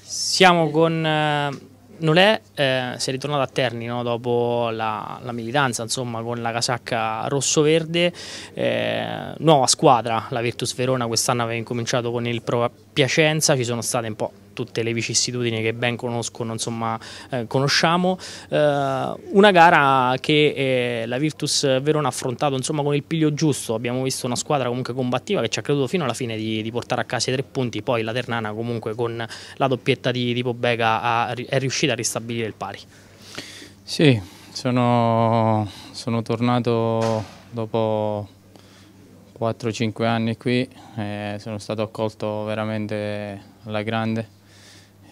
Siamo con eh, Nolè, eh, si è ritornato a Terni no? dopo la, la, militanza insomma, con la casacca rosso-verde, eh, nuova squadra, la Virtus Verona quest'anno aveva incominciato con il Pro Piacenza, ci sono state un po' tutte le vicissitudini che ben conoscono, insomma, eh, conosciamo. Eh, una gara che eh, la Virtus Verona ha affrontato insomma, con il piglio giusto, abbiamo visto una squadra comunque combattiva che ci ha creduto fino alla fine di, di portare a casa i tre punti, poi la Ternana comunque con la doppietta di, di Pobega ha, è riuscita a ristabilire il pari. Sì, sono, sono tornato dopo 4-5 anni qui, eh, sono stato accolto veramente alla grande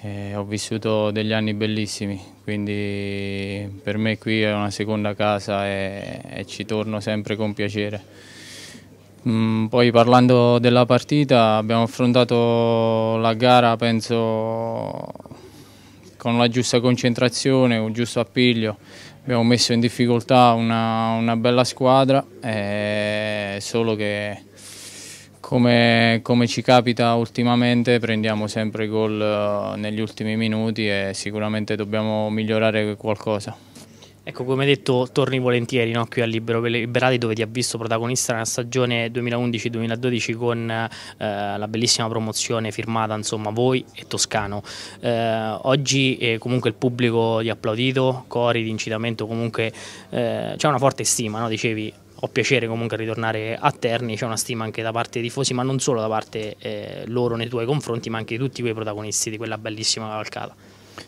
eh, ho vissuto degli anni bellissimi, quindi per me qui è una seconda casa e, e ci torno sempre con piacere. Mm, poi parlando della partita, abbiamo affrontato la gara penso con la giusta concentrazione, un giusto appiglio, abbiamo messo in difficoltà una, una bella squadra, eh, solo che come, come, ci capita ultimamente prendiamo sempre gol eh, negli ultimi minuti e sicuramente dobbiamo migliorare qualcosa. Ecco, come detto, torni volentieri no? qui a Libero Liberati dove ti ha visto protagonista nella stagione 2011-2012 con eh, la bellissima promozione firmata insomma voi e Toscano. Eh, oggi eh, comunque il pubblico ti ha applaudito, cori di incitamento, comunque eh, c'è una forte stima, no? dicevi ho piacere comunque a ritornare a Terni, c'è una stima anche da parte dei tifosi, ma non solo da parte eh, loro nei tuoi confronti, ma anche di tutti quei protagonisti di quella bellissima cavalcata.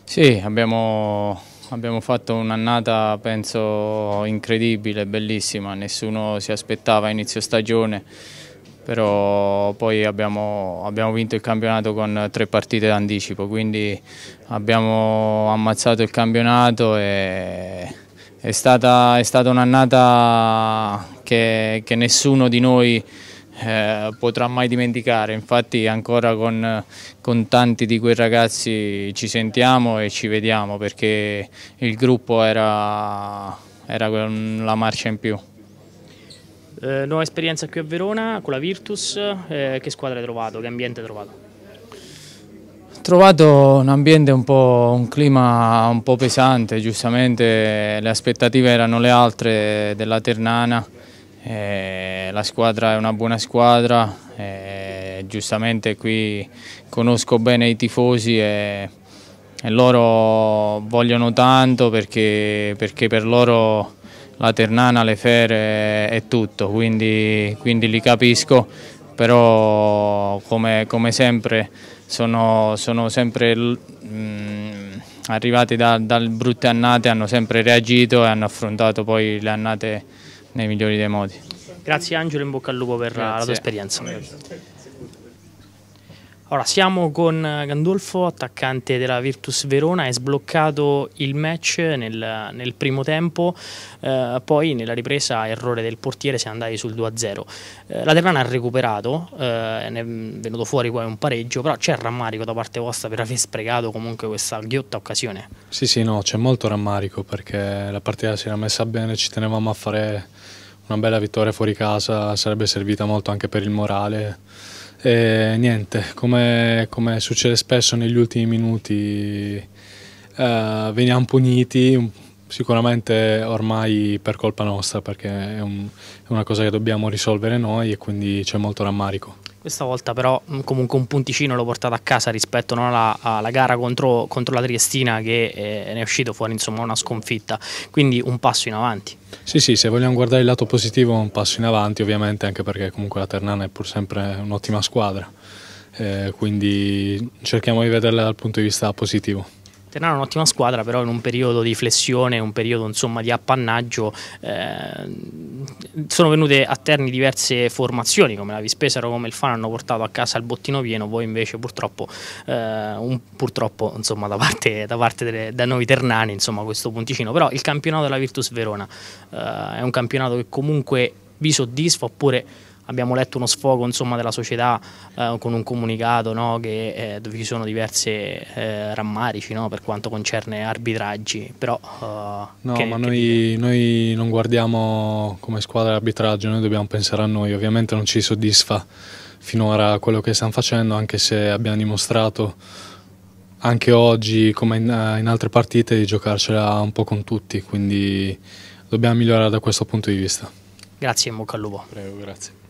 Sì, abbiamo, abbiamo fatto un'annata penso incredibile, bellissima, nessuno si aspettava a inizio stagione, però poi abbiamo, abbiamo vinto il campionato con tre partite d'anticipo, quindi abbiamo ammazzato il campionato e è stata, è stata un'annata che, che, nessuno di noi eh, potrà mai dimenticare, infatti ancora con, con, tanti di quei ragazzi ci sentiamo e ci vediamo perché il gruppo era, era la marcia in più. Eh, nuova esperienza qui a Verona con la Virtus, eh, che squadra hai trovato, che ambiente hai trovato? trovato un ambiente un po', un clima un po' pesante, giustamente le aspettative erano le altre della Ternana, eh, la squadra è una buona squadra, eh, giustamente qui conosco bene i tifosi e, e loro vogliono tanto perché, perché, per loro la Ternana, le fere è tutto, quindi, quindi li capisco, però come, come sempre sono, sono sempre mh, mm, arrivati da, da, brutte annate, hanno sempre reagito e hanno affrontato poi le annate nei migliori dei modi. Grazie Angelo, in bocca al lupo per Grazie. la tua esperienza. Allora, siamo con Gandolfo, attaccante della Virtus Verona, è sbloccato il match nel, nel primo tempo, eh, poi nella ripresa errore del portiere si è andati sul 2-0. Eh, la Terrana ha recuperato, eh, è venuto fuori poi un pareggio, però c'è il rammarico da parte vostra per aver sprecato comunque questa ghiotta occasione? Sì, sì, no, c'è molto rammarico perché la partita si era messa bene, ci tenevamo a fare una bella vittoria fuori casa, sarebbe servita molto anche per il morale e eh, niente, come, come succede spesso negli ultimi minuti, eh, veniamo puniti, sicuramente ormai per colpa nostra, perché è, un, è una cosa che dobbiamo risolvere noi e quindi c'è molto rammarico. Questa volta però mm, comunque un punticino l'ho portato a casa rispetto no, alla, alla, gara contro, contro, la Triestina che eh, ne è uscito fuori insomma una sconfitta, quindi un passo in avanti. Sì sì, se vogliamo guardare il lato positivo un passo in avanti ovviamente anche perché comunque la Ternana è pur sempre un'ottima squadra, eh, quindi cerchiamo di vederla dal punto di vista positivo. Ternana è un'ottima squadra, però in un periodo di flessione, un periodo insomma, di appannaggio, eh, sono venute a terni diverse formazioni come la Vispesaro come il Fano hanno portato a casa il bottino pieno voi invece purtroppo, eh, un, purtroppo insomma, da parte, da, parte delle, da noi ternani insomma, questo punticino però il campionato della Virtus Verona eh, è un campionato che comunque vi soddisfa oppure abbiamo letto uno sfogo insomma, della società eh, con un comunicato no, che, eh, dove ci sono diversi eh, rammarici no, per quanto concerne arbitraggi. Però, eh, no, che, ma che noi, noi, non guardiamo come squadra l'arbitraggio, noi dobbiamo pensare a noi, ovviamente non ci soddisfa finora quello che stanno facendo, anche se abbiamo dimostrato anche oggi, come in, eh, in altre partite, di giocarcela un po' con tutti, quindi dobbiamo migliorare da questo punto di vista. Grazie e bocca al lupo. Prego, grazie.